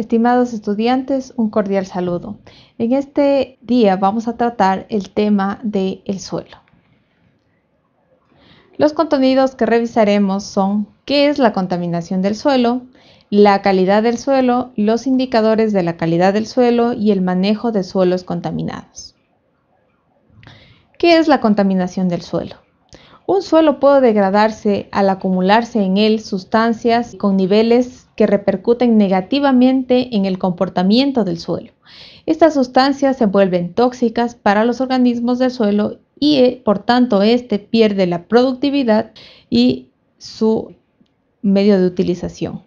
Estimados estudiantes, un cordial saludo. En este día vamos a tratar el tema del suelo. Los contenidos que revisaremos son qué es la contaminación del suelo, la calidad del suelo, los indicadores de la calidad del suelo y el manejo de suelos contaminados. ¿Qué es la contaminación del suelo? Un suelo puede degradarse al acumularse en él sustancias con niveles que repercuten negativamente en el comportamiento del suelo. Estas sustancias se vuelven tóxicas para los organismos del suelo y eh, por tanto este pierde la productividad y su medio de utilización.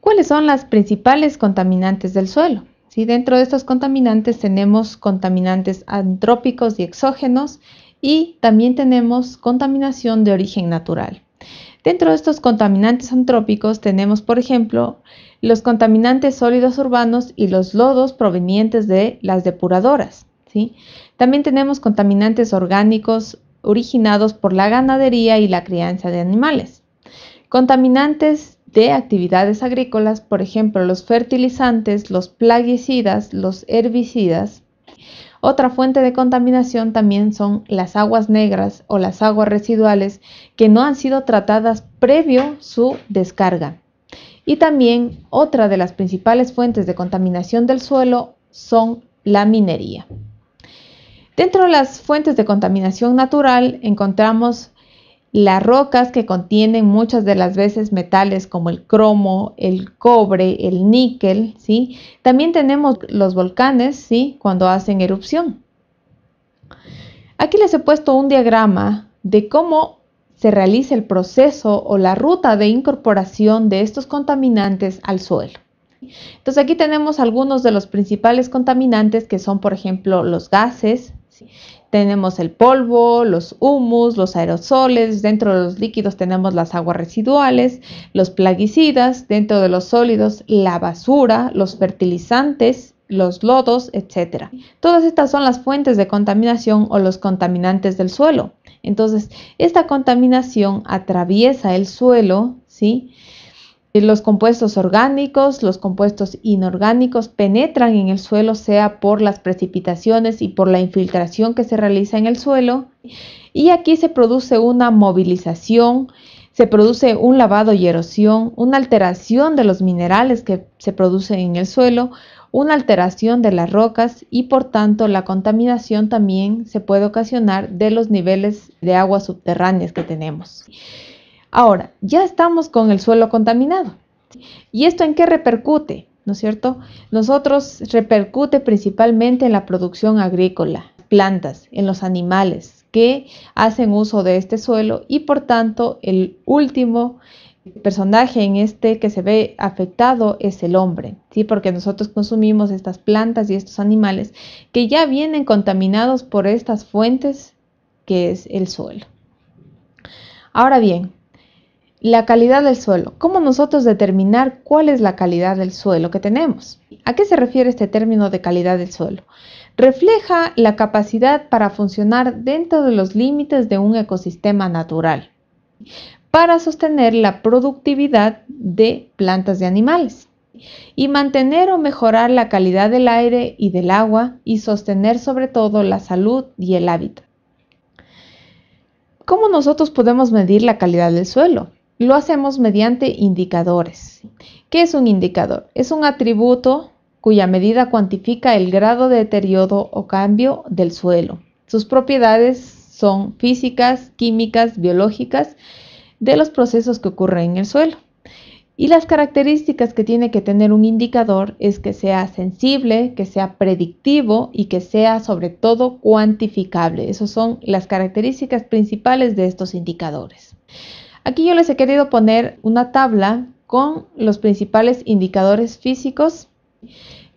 ¿Cuáles son las principales contaminantes del suelo? Si Dentro de estos contaminantes tenemos contaminantes antrópicos y exógenos y también tenemos contaminación de origen natural. Dentro de estos contaminantes antrópicos tenemos, por ejemplo, los contaminantes sólidos urbanos y los lodos provenientes de las depuradoras. También tenemos contaminantes orgánicos originados por la ganadería y la crianza de animales. Contaminantes de actividades agrícolas, por ejemplo, los fertilizantes, los plaguicidas, los herbicidas, otra fuente de contaminación también son las aguas negras o las aguas residuales que no han sido tratadas previo su descarga. Y también otra de las principales fuentes de contaminación del suelo son la minería. Dentro de las fuentes de contaminación natural encontramos las rocas que contienen muchas de las veces metales como el cromo, el cobre, el níquel, ¿sí? También tenemos los volcanes, ¿sí? Cuando hacen erupción. Aquí les he puesto un diagrama de cómo se realiza el proceso o la ruta de incorporación de estos contaminantes al suelo. Entonces aquí tenemos algunos de los principales contaminantes que son, por ejemplo, los gases, tenemos el polvo, los humus, los aerosoles, dentro de los líquidos tenemos las aguas residuales, los plaguicidas, dentro de los sólidos la basura, los fertilizantes, los lodos, etc. Todas estas son las fuentes de contaminación o los contaminantes del suelo. Entonces, esta contaminación atraviesa el suelo, ¿sí? Eh, los compuestos orgánicos, los compuestos inorgánicos penetran en el suelo sea por las precipitaciones y por la infiltración que se realiza en el suelo. Y aquí se produce una movilización, se produce un lavado y erosión, una alteración de los minerales que se producen en el suelo, una alteración de las rocas y por tanto la contaminación también se puede ocasionar de los niveles de aguas subterráneas que tenemos. Ahora, ya estamos con el suelo contaminado. ¿Y esto en qué repercute? ¿No es cierto? Nosotros repercute principalmente en la producción agrícola, plantas, en los animales que hacen uso de este suelo y por tanto el último personaje en este que se ve afectado es el hombre, ¿sí? porque nosotros consumimos estas plantas y estos animales que ya vienen contaminados por estas fuentes que es el suelo. Ahora bien, la calidad del suelo. ¿Cómo nosotros determinar cuál es la calidad del suelo que tenemos? ¿A qué se refiere este término de calidad del suelo? Refleja la capacidad para funcionar dentro de los límites de un ecosistema natural para sostener la productividad de plantas y animales y mantener o mejorar la calidad del aire y del agua y sostener sobre todo la salud y el hábitat. ¿Cómo nosotros podemos medir la calidad del suelo? Lo hacemos mediante indicadores. ¿Qué es un indicador? Es un atributo cuya medida cuantifica el grado de deterioro o cambio del suelo. Sus propiedades son físicas, químicas, biológicas de los procesos que ocurren en el suelo. Y las características que tiene que tener un indicador es que sea sensible, que sea predictivo y que sea sobre todo cuantificable. Esas son las características principales de estos indicadores. Aquí yo les he querido poner una tabla con los principales indicadores físicos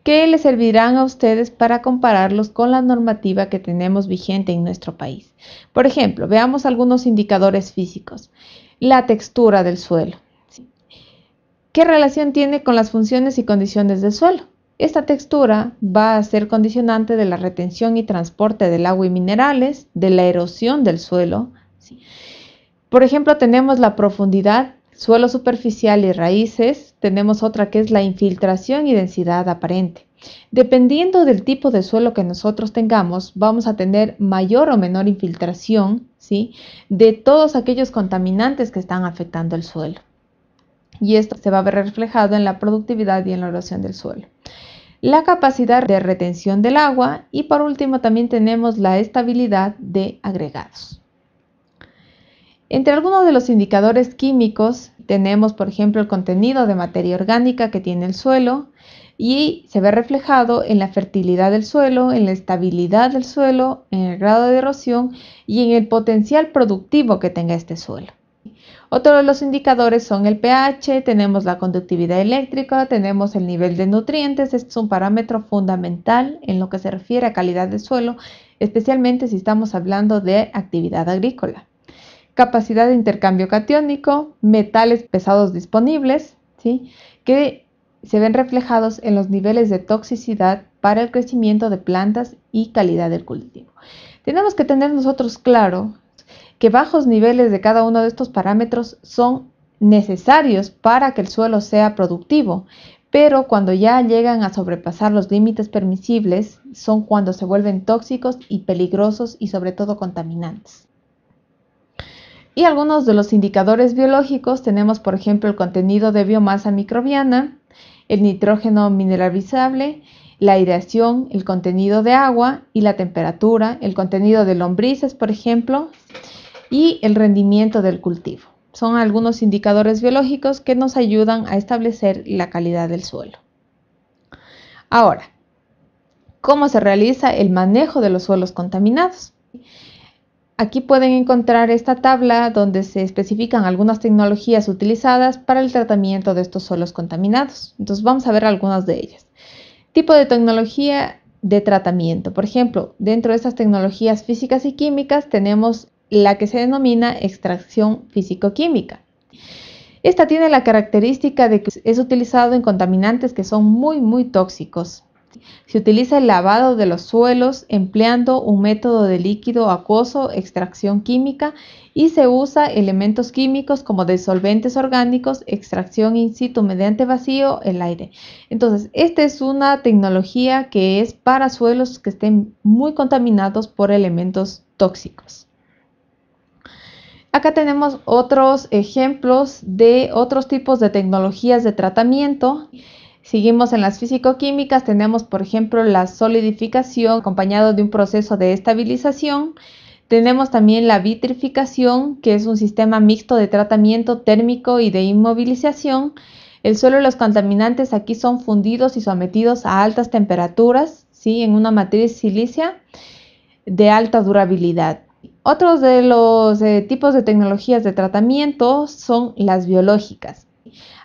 que les servirán a ustedes para compararlos con la normativa que tenemos vigente en nuestro país. Por ejemplo, veamos algunos indicadores físicos. La textura del suelo. ¿Qué relación tiene con las funciones y condiciones del suelo? Esta textura va a ser condicionante de la retención y transporte del agua y minerales, de la erosión del suelo. Por ejemplo, tenemos la profundidad, suelo superficial y raíces. Tenemos otra que es la infiltración y densidad aparente. Dependiendo del tipo de suelo que nosotros tengamos, vamos a tener mayor o menor infiltración ¿sí? de todos aquellos contaminantes que están afectando el suelo. Y esto se va a ver reflejado en la productividad y en la erosión del suelo la capacidad de retención del agua y por último también tenemos la estabilidad de agregados. Entre algunos de los indicadores químicos tenemos, por ejemplo, el contenido de materia orgánica que tiene el suelo y se ve reflejado en la fertilidad del suelo, en la estabilidad del suelo, en el grado de erosión y en el potencial productivo que tenga este suelo. Otro de los indicadores son el pH, tenemos la conductividad eléctrica, tenemos el nivel de nutrientes, este es un parámetro fundamental en lo que se refiere a calidad del suelo, especialmente si estamos hablando de actividad agrícola capacidad de intercambio catiónico, metales pesados disponibles, ¿sí? que se ven reflejados en los niveles de toxicidad para el crecimiento de plantas y calidad del cultivo. Tenemos que tener nosotros claro que bajos niveles de cada uno de estos parámetros son necesarios para que el suelo sea productivo, pero cuando ya llegan a sobrepasar los límites permisibles son cuando se vuelven tóxicos y peligrosos y sobre todo contaminantes. Y algunos de los indicadores biológicos tenemos, por ejemplo, el contenido de biomasa microbiana, el nitrógeno mineralizable, la aireación, el contenido de agua y la temperatura, el contenido de lombrices, por ejemplo, y el rendimiento del cultivo. Son algunos indicadores biológicos que nos ayudan a establecer la calidad del suelo. Ahora, ¿cómo se realiza el manejo de los suelos contaminados? Aquí pueden encontrar esta tabla donde se especifican algunas tecnologías utilizadas para el tratamiento de estos suelos contaminados. Entonces vamos a ver algunas de ellas. Tipo de tecnología de tratamiento. Por ejemplo, dentro de estas tecnologías físicas y químicas tenemos la que se denomina extracción físico-química. Esta tiene la característica de que es utilizado en contaminantes que son muy, muy tóxicos. Se utiliza el lavado de los suelos empleando un método de líquido acuoso, extracción química y se usa elementos químicos como disolventes orgánicos, extracción in situ mediante vacío, el aire. Entonces, esta es una tecnología que es para suelos que estén muy contaminados por elementos tóxicos. Acá tenemos otros ejemplos de otros tipos de tecnologías de tratamiento. Seguimos en las físicoquímicas, tenemos por ejemplo la solidificación acompañado de un proceso de estabilización. Tenemos también la vitrificación, que es un sistema mixto de tratamiento térmico y de inmovilización. El suelo y los contaminantes aquí son fundidos y sometidos a altas temperaturas, ¿sí? en una matriz silicia de alta durabilidad. Otros de los eh, tipos de tecnologías de tratamiento son las biológicas.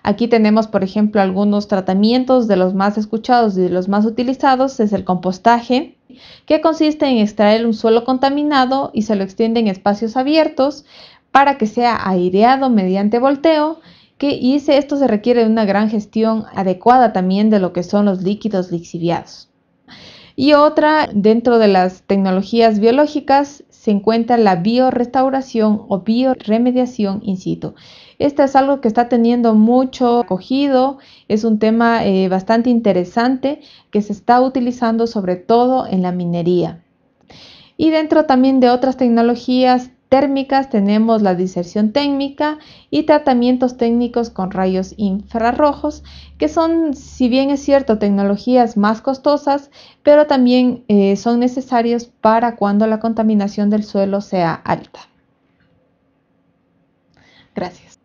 Aquí tenemos, por ejemplo, algunos tratamientos de los más escuchados y de los más utilizados, es el compostaje, que consiste en extraer un suelo contaminado y se lo extiende en espacios abiertos para que sea aireado mediante volteo que y esto se requiere de una gran gestión adecuada también de lo que son los líquidos lixiviados. Y otra, dentro de las tecnologías biológicas, se encuentra la biorestauración o bioremediación in situ. Este es algo que está teniendo mucho acogido, es un tema eh, bastante interesante que se está utilizando sobre todo en la minería. Y dentro también de otras tecnologías térmicas tenemos la diserción técnica y tratamientos técnicos con rayos infrarrojos, que son, si bien es cierto, tecnologías más costosas, pero también eh, son necesarios para cuando la contaminación del suelo sea alta. Gracias.